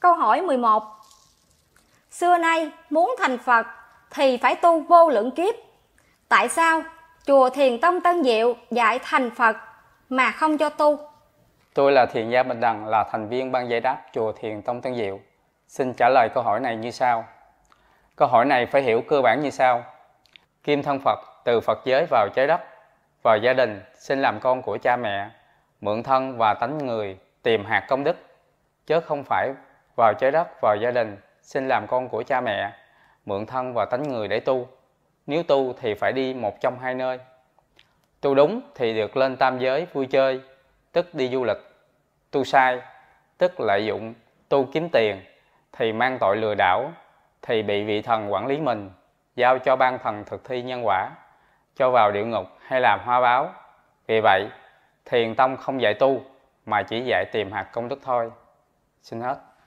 Câu hỏi 11 Xưa nay muốn thành Phật thì phải tu vô lượng kiếp. Tại sao chùa Thiền Tông Tân Diệu dạy thành Phật mà không cho tu? Tôi là Thiền gia bình Đằng là thành viên ban giải đáp chùa Thiền Tông Tân Diệu. Xin trả lời câu hỏi này như sau. Câu hỏi này phải hiểu cơ bản như sau. Kim thân Phật từ Phật giới vào trái đất, vào gia đình, xin làm con của cha mẹ, mượn thân và tánh người, tìm hạt công đức, chứ không phải vào trái đất, vào gia đình, xin làm con của cha mẹ, mượn thân và tánh người để tu. Nếu tu thì phải đi một trong hai nơi. Tu đúng thì được lên tam giới vui chơi, tức đi du lịch. Tu sai, tức lợi dụng, tu kiếm tiền, thì mang tội lừa đảo, thì bị vị thần quản lý mình, giao cho ban thần thực thi nhân quả, cho vào địa ngục hay làm hoa báo. Vì vậy, thiền tông không dạy tu, mà chỉ dạy tìm hạt công đức thôi. Xin hết.